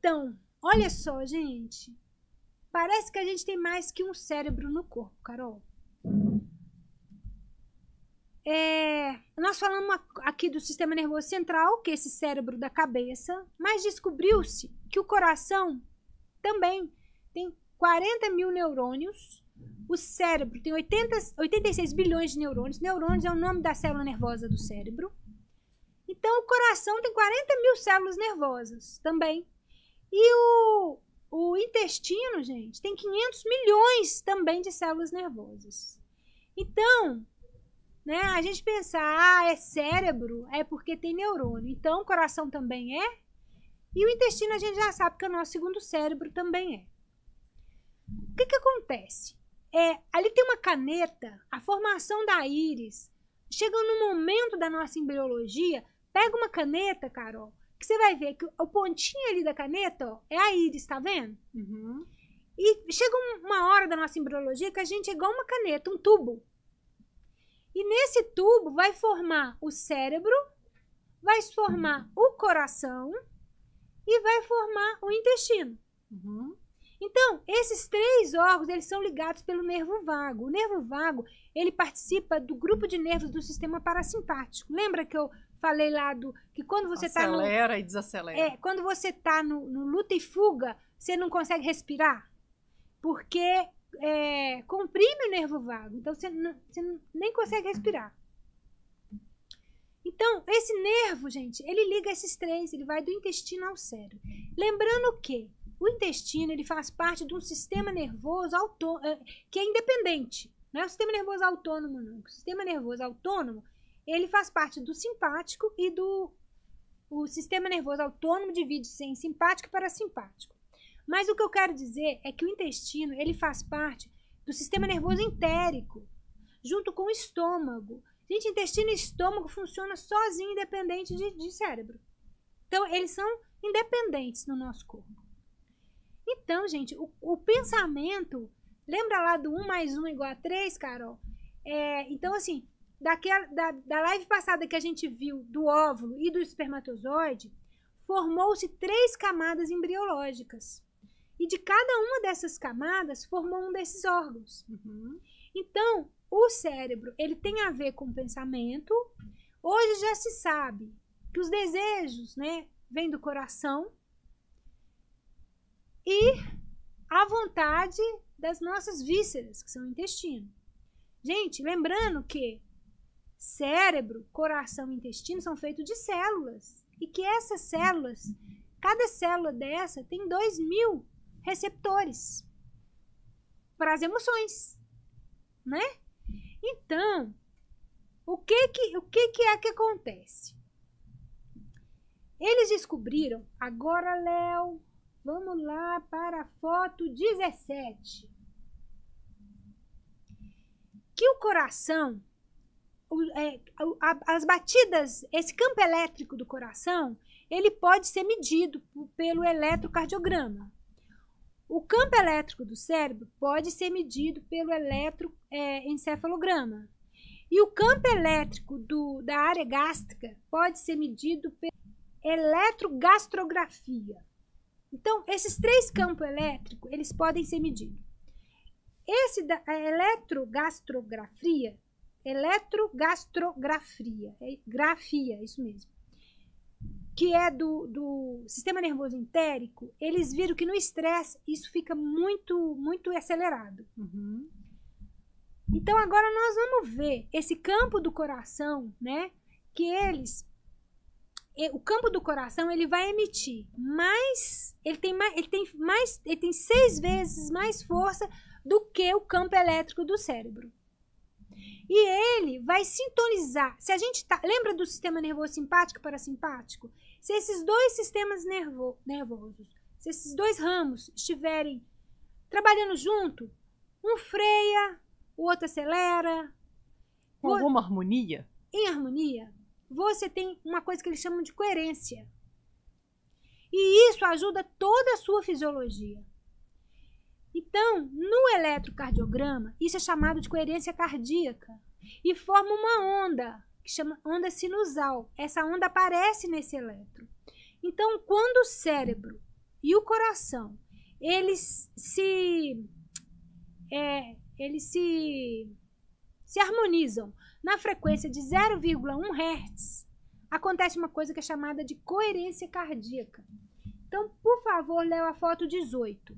Então, olha só, gente. Parece que a gente tem mais que um cérebro no corpo, Carol. É, nós falamos aqui do sistema nervoso central, que é esse cérebro da cabeça, mas descobriu-se que o coração também tem 40 mil neurônios, o cérebro tem 80, 86 bilhões de neurônios, neurônios é o nome da célula nervosa do cérebro. Então, o coração tem 40 mil células nervosas também. E o, o intestino, gente, tem 500 milhões também de células nervosas. Então, né, a gente pensar, ah, é cérebro, é porque tem neurônio. Então, o coração também é? E o intestino a gente já sabe que é o nosso segundo cérebro também é. O que, que acontece? É, ali tem uma caneta, a formação da íris. Chega no momento da nossa embriologia, pega uma caneta, Carol, que você vai ver que o pontinho ali da caneta ó, é a íris, tá vendo? Uhum. E chega uma hora da nossa embriologia que a gente é igual uma caneta, um tubo. E nesse tubo vai formar o cérebro, vai formar o coração e vai formar o intestino. Uhum. Então, esses três órgãos, eles são ligados pelo nervo vago. O nervo vago, ele participa do grupo de nervos do sistema parasimpático. Lembra que eu Falei lá do que quando você está no acelera e desacelera. É, quando você está no, no, luta e fuga, você não consegue respirar, porque é, comprime o nervo vago, então você, não, você não, nem consegue respirar. Então, esse nervo, gente, ele liga esses três, ele vai do intestino ao cérebro. Lembrando que o intestino ele faz parte de um sistema nervoso autônomo, é, que é independente. Não é o sistema nervoso autônomo, não. O sistema nervoso autônomo ele faz parte do simpático e do o sistema nervoso autônomo divide-se em simpático e parasimpático. Mas o que eu quero dizer é que o intestino, ele faz parte do sistema nervoso entérico, junto com o estômago. Gente, intestino e estômago funcionam sozinho, independente de, de cérebro. Então, eles são independentes no nosso corpo. Então, gente, o, o pensamento, lembra lá do 1 mais 1 igual a 3, Carol? É, então, assim, daquela, da, da live passada que a gente viu do óvulo e do espermatozoide, formou-se três camadas embriológicas. E de cada uma dessas camadas formou um desses órgãos. Uhum. Então, o cérebro, ele tem a ver com o pensamento. Hoje já se sabe que os desejos, né, vêm do coração. E a vontade das nossas vísceras, que são o intestino. Gente, lembrando que Cérebro, coração e intestino são feitos de células. E que essas células, cada célula dessa tem 2 mil receptores para as emoções, né? Então, o que que, o que que é que acontece? Eles descobriram, agora Léo, vamos lá para a foto 17. Que o coração é, as batidas, esse campo elétrico do coração, ele pode ser medido pelo eletrocardiograma. O campo elétrico do cérebro pode ser medido pelo eletroencefalograma. É, e o campo elétrico do, da área gástrica pode ser medido pela eletrogastrografia. Então, esses três campos elétricos, eles podem ser medidos. Esse da a é, eletrogastrografia eletrogastrografia, é, grafia, isso mesmo, que é do, do sistema nervoso entérico, eles viram que no estresse isso fica muito, muito acelerado. Uhum. Então agora nós vamos ver esse campo do coração, né? Que eles o campo do coração ele vai emitir mais ele tem mais ele tem mais ele tem seis vezes mais força do que o campo elétrico do cérebro e ele vai sintonizar. Se a gente tá, lembra do sistema nervoso simpático e parasimpático? Se esses dois sistemas nervo, nervosos, se esses dois ramos estiverem trabalhando junto, um freia, o outro acelera. Com o... alguma harmonia? Em harmonia, você tem uma coisa que eles chamam de coerência. E isso ajuda toda a sua fisiologia. Então, no eletrocardiograma, isso é chamado de coerência cardíaca e forma uma onda, que chama onda sinusal. Essa onda aparece nesse eletro. Então, quando o cérebro e o coração, eles se é, eles se se harmonizam na frequência de 0,1 Hz, acontece uma coisa que é chamada de coerência cardíaca. Então, por favor, leia a foto 18.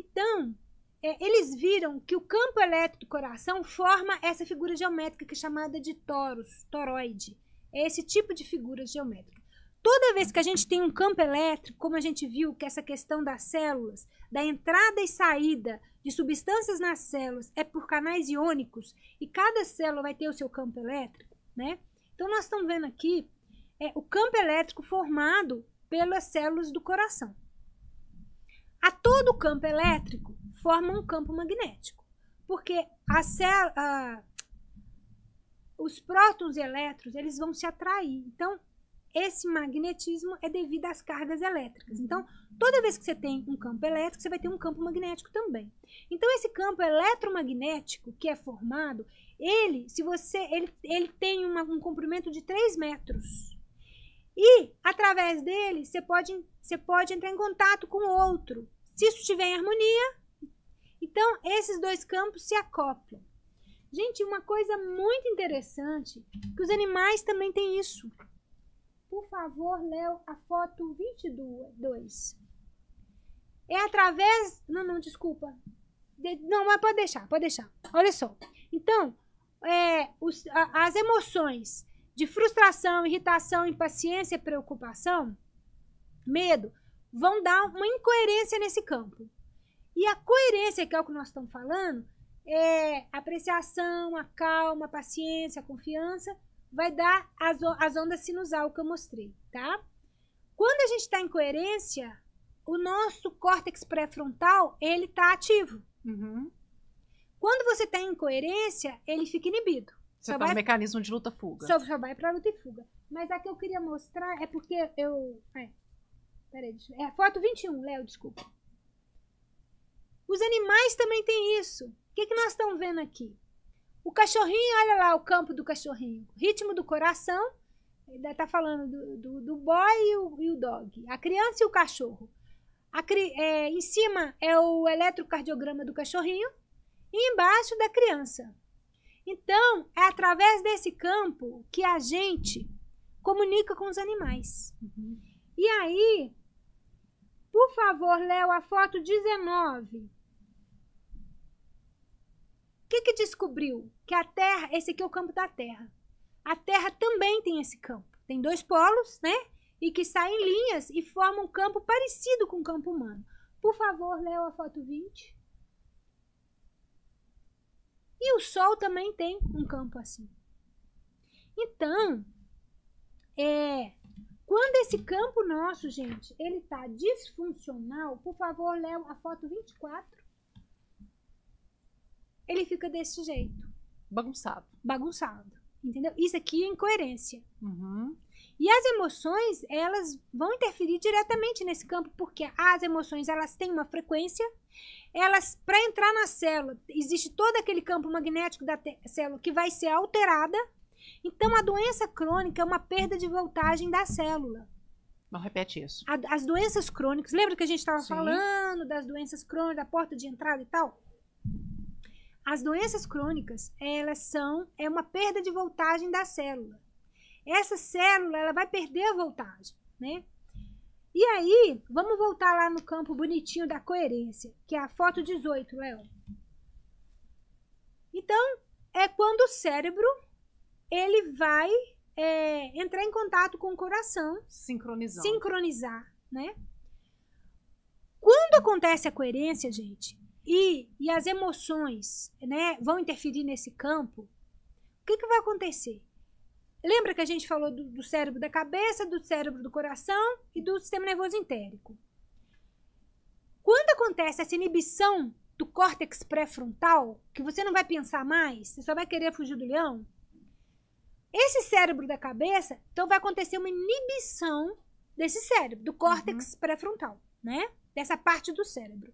Então, é, eles viram que o campo elétrico do coração forma essa figura geométrica que é chamada de toros, toroide. É esse tipo de figura geométrica. Toda vez que a gente tem um campo elétrico, como a gente viu que essa questão das células, da entrada e saída de substâncias nas células é por canais iônicos e cada célula vai ter o seu campo elétrico, né? Então nós estamos vendo aqui é, o campo elétrico formado pelas células do coração. A todo campo elétrico forma um campo magnético, porque a a, os prótons e elétrons eles vão se atrair. Então, esse magnetismo é devido às cargas elétricas. Uhum. Então, toda vez que você tem um campo elétrico, você vai ter um campo magnético também. Então, esse campo eletromagnético que é formado, ele, se você, ele, ele tem uma, um comprimento de 3 metros. E, através dele, você pode, você pode entrar em contato com o outro. Se isso estiver em harmonia, então esses dois campos se acoplam. Gente, uma coisa muito interessante, que os animais também têm isso. Por favor, Léo, a foto 22. É através... Não, não, desculpa. De... Não, mas pode deixar, pode deixar. Olha só. Então, é, os, a, as emoções de frustração, irritação, impaciência, preocupação, medo, vão dar uma incoerência nesse campo. E a coerência, que é o que nós estamos falando, é apreciação, a calma, a paciência, a confiança, vai dar as, as ondas sinusal que eu mostrei, tá? Quando a gente está em coerência, o nosso córtex pré-frontal, ele está ativo. Uhum. Quando você tem tá em incoerência, ele fica inibido. Você só tá vai... mecanismo de luta-fuga. Só, vai é pra luta e fuga. Mas a que eu queria mostrar é porque eu. É. Peraí, deixa... É a foto 21, Léo, desculpa. Os animais também têm isso. O que, que nós estamos vendo aqui? O cachorrinho, olha lá o campo do cachorrinho. Ritmo do coração, ainda está falando do, do, do boy e o, e o, dog. A criança e o cachorro. A, é, em cima é o eletrocardiograma do cachorrinho e embaixo da criança. Então, é através desse campo que a gente comunica com os animais. Uhum. E aí, por favor, Léo, a foto 19. O que, que descobriu? Que a Terra, esse aqui é o campo da Terra. A Terra também tem esse campo. Tem dois polos, né? E que saem linhas e formam um campo parecido com o campo humano. Por favor, Léo, a foto 20. E o Sol também tem um campo assim. Então, é, quando esse campo nosso, gente, ele está disfuncional, por favor, Léo, a foto 24. Ele fica desse jeito. Bagunçado. Bagunçado. Entendeu? Isso aqui é incoerência. Uhum. E as emoções, elas vão interferir diretamente nesse campo, porque as emoções, elas têm uma frequência, elas, para entrar na célula, existe todo aquele campo magnético da célula que vai ser alterada. Então, a doença crônica é uma perda de voltagem da célula. Não repete isso. A, as doenças crônicas, lembra que a gente estava falando das doenças crônicas, da porta de entrada e tal? As doenças crônicas, elas são é uma perda de voltagem da célula essa célula ela vai perder a voltagem, né? E aí, vamos voltar lá no campo bonitinho da coerência, que é a foto 18, Léo. Então, é quando o cérebro ele vai é, entrar em contato com o coração. Sincronizar. Sincronizar, né? Quando acontece a coerência, gente, e, e as emoções né, vão interferir nesse campo, o que, que vai acontecer? Lembra que a gente falou do, do cérebro da cabeça, do cérebro do coração e do sistema nervoso entérico? Quando acontece essa inibição do córtex pré-frontal, que você não vai pensar mais, você só vai querer fugir do leão, esse cérebro da cabeça, então vai acontecer uma inibição desse cérebro, do córtex uhum. pré-frontal, né? Dessa parte do cérebro.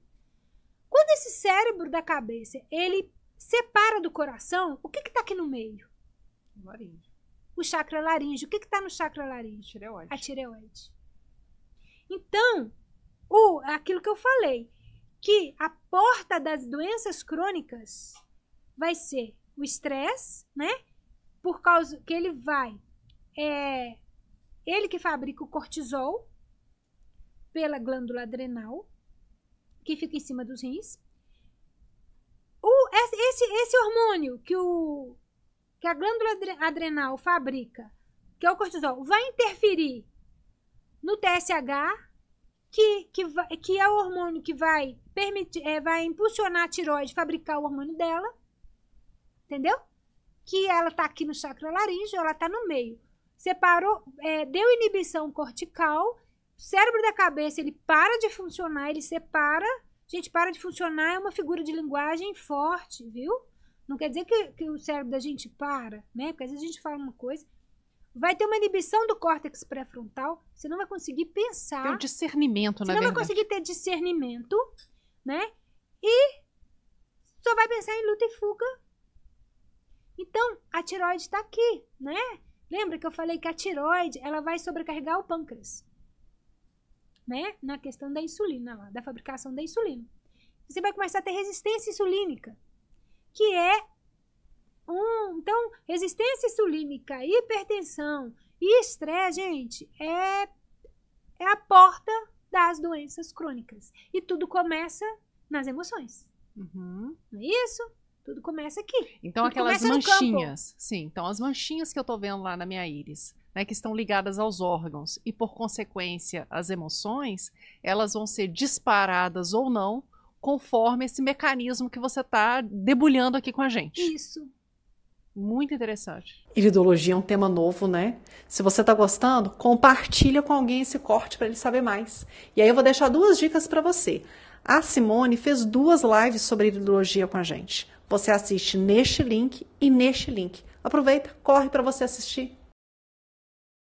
Quando esse cérebro da cabeça, ele separa do coração, o que que tá aqui no meio? Laringe o chakra laríngeo. O que está no chakra laríngeo? Tireoide. A tireoide. Então, o, aquilo que eu falei, que a porta das doenças crônicas vai ser o estresse, né? Por causa que ele vai. É ele que fabrica o cortisol pela glândula adrenal, que fica em cima dos rins. O, esse, esse hormônio que o que a glândula adrenal fabrica, que é o cortisol, vai interferir no TSH, que, que, vai, que é o hormônio que vai permitir, é, vai impulsionar a tiroide fabricar o hormônio dela, entendeu? Que ela está aqui no chakra laríngeo, ela está no meio. Separou, é, deu inibição cortical, o cérebro da cabeça ele para de funcionar, ele separa. Gente, para de funcionar é uma figura de linguagem forte, viu? Não quer dizer que, que o cérebro da gente para, né? Porque às vezes a gente fala uma coisa, vai ter uma inibição do córtex pré-frontal, você não vai conseguir pensar. Tem discernimento, na verdade. Você não vai conseguir ter discernimento, né? E só vai pensar em luta e fuga. Então, a tiroide está aqui, né? Lembra que eu falei que a tiroide, ela vai sobrecarregar o pâncreas, né? Na questão da insulina lá, da fabricação da insulina. Você vai começar a ter resistência insulínica que é um. Então, resistência insulínica, hipertensão e estresse, gente, é, é a porta das doenças crônicas. E tudo começa nas emoções. Uhum. Não é isso? Tudo começa aqui. Então, tudo aquelas manchinhas. Sim, então as manchinhas que eu tô vendo lá na minha íris. Né, que estão ligadas aos órgãos e, por consequência, às emoções, elas vão ser disparadas ou não conforme esse mecanismo que você está debulhando aqui com a gente. Isso. Muito interessante. Iridologia é um tema novo, né? Se você está gostando, compartilha com alguém esse corte para ele saber mais. E aí eu vou deixar duas dicas para você. A Simone fez duas lives sobre iridologia com a gente. Você assiste neste link e neste link. Aproveita, corre para você assistir.